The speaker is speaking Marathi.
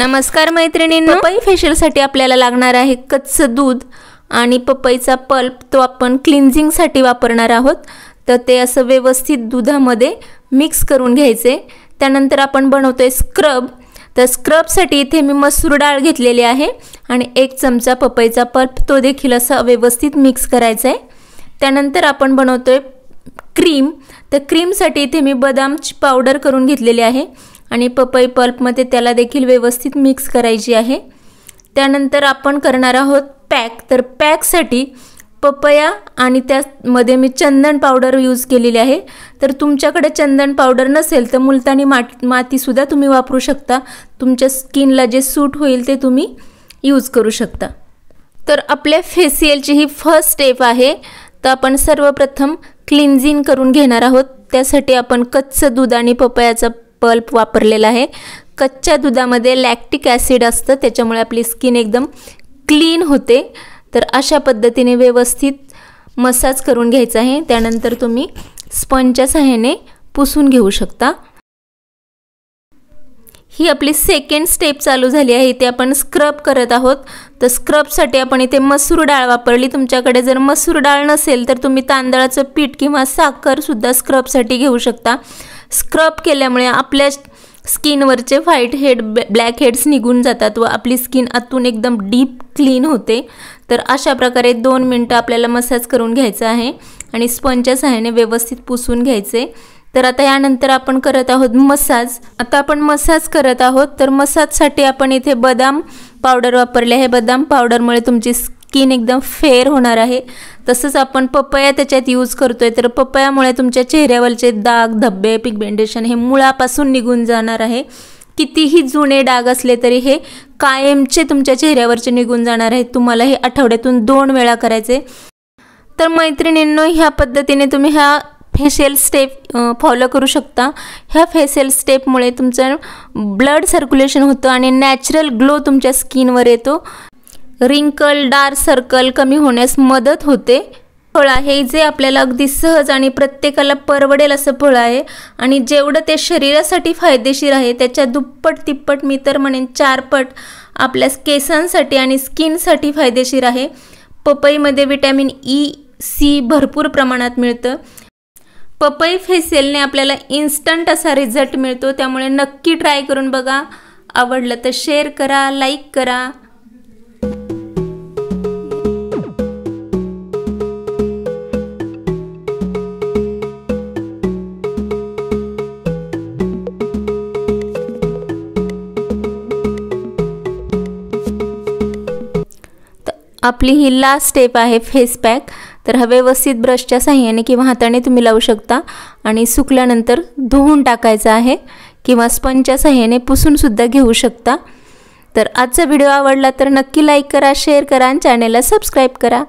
नमस्कार मैत्रिणी पपई फेशियलसाठी आपल्याला लागणार आहे कच्चं दूध आणि पपईचा पल्प तो आपण क्लिन्झिंगसाठी वापरणार आहोत तर ते असं व्यवस्थित दुधामध्ये मिक्स करून घ्यायचे त्यानंतर आपण बनवतो आहे स्क्रब तर स्क्रबसाठी इथे मी मसूर डाळ घेतलेली आहे आणि एक चमचा पपईचा पल्प तो देखील असा व्यवस्थित मिक्स करायचा आहे त्यानंतर आपण बनवतो आहे क्रीम तर क्रीमसाठी इथे मी बदामची पावडर करून घेतलेली आहे आणि पपई पल्पमध्ये त्याला देखील व्यवस्थित मिक्स करायची आहे त्यानंतर आपण करणार आहोत पॅक तर पॅकसाठी पपया आणि त्यामध्ये मी चंदन पावडर यूज केलेली आहे तर तुमच्याकडे चंदन पावडर नसेल तर मुलतानी माट मातीसुद्धा तुम्ही वापरू शकता तुमच्या स्किनला जे सूट होईल ते तुम्ही यूज करू शकता तर आपल्या फेसियलची ही फर्स्ट स्टेप आहे तर आपण सर्वप्रथम क्लिन्झिंग करून घेणार आहोत त्यासाठी आपण कच्चं दूध आणि पपयाचा पल्प वापरलेला आहे कच्च्या दुधामध्ये लॅक्टिक ॲसिड असतं त्याच्यामुळे आपली स्किन एकदम क्लीन होते तर अशा पद्धतीने व्यवस्थित मसाज करून घ्यायचा आहे त्यानंतर तुम्ही स्पंजच्या सहाय्याने पुसून घेऊ शकता ही आपली सेकंड स्टेप चालू झाली आहे इथे आपण स्क्रब करत आहोत तर स्क्रबसाठी आपण इथे मसूर डाळ वापरली तुमच्याकडे जर मसूर डाळ नसेल तर तुम्ही तांदळाचं पीठ किंवा साखरसुद्धा स्क्रबसाठी घेऊ शकता स्क्रब केल्यामुळे आपल्या स्किनवरचे व्हाईट हेड ब्लॅक हेड्स निघून जातात व आपली स्किन आतून एकदम डीप क्लीन होते तर अशा प्रकारे दोन मिनटं आपल्याला मसाज करून घ्यायचा आहे आणि स्पंजच्या सहाय्याने व्यवस्थित पुसून घ्यायचे तर आता यानंतर आपण करत आहोत मसाज आता आपण मसाज करत आहोत तर मसाजसाठी आपण इथे बदाम पावडर वापरले आहे बदाम पावडरमुळे तुमची स्क स्किन एकदम फेअर होणार आहे तसंच आपण पपया त्याच्यात यूज करतो आहे तर पपयामुळे तुमच्या चेहऱ्यावरचे दाग धब्बे पिगमेंटेशन हे मुळापासून निघून जाणार आहे कितीही जुने डाग असले तरी हे कायमचे तुमच्या चेहऱ्यावरचे निघून जाणार आहेत तुम्हाला हे आठवड्यातून दोन वेळा करायचे तर मैत्रिणींनो ह्या पद्धतीने तुम्ही ह्या फेशियल स्टेप फॉलो करू शकता ह्या फेशियल स्टेपमुळे तुमचं ब्लड सर्क्युलेशन होतं आणि नॅचरल ग्लो तुमच्या स्किनवर येतो रिंकल डार्क सर्कल कमी होण्यास मदत होते फळ आहे जे आपल्याला अगदी सहज आणि प्रत्येकाला परवडेल असं फळ आहे आणि जेवढं ते शरीरासाठी फायदेशीर आहे त्याच्या दुप्पट तिप्पट मी तर म्हणेन चारपट आपल्या केसांसाठी आणि स्किनसाठी फायदेशीर आहे पपईमध्ये व्हिटॅमिन ई e, सी भरपूर प्रमाणात मिळतं पपई फेसियलने आपल्याला इन्स्टंट असा रिझल्ट मिळतो त्यामुळे नक्की ट्राय करून बघा आवडलं तर शेअर करा लाईक करा आपली ही लास्ट स्टेप आहे फेस पॅक तर हा व्यवस्थित ब्रशच्या साह्याने किंवा हाताने तुम्ही लावू शकता आणि सुकल्यानंतर धुवून टाकायचं आहे किंवा स्पंजच्या साह्याने पुसूनसुद्धा घेऊ शकता तर आजचा व्हिडिओ आवडला तर नक्की लाईक करा शेअर करा आणि चॅनेलला सबस्क्राईब करा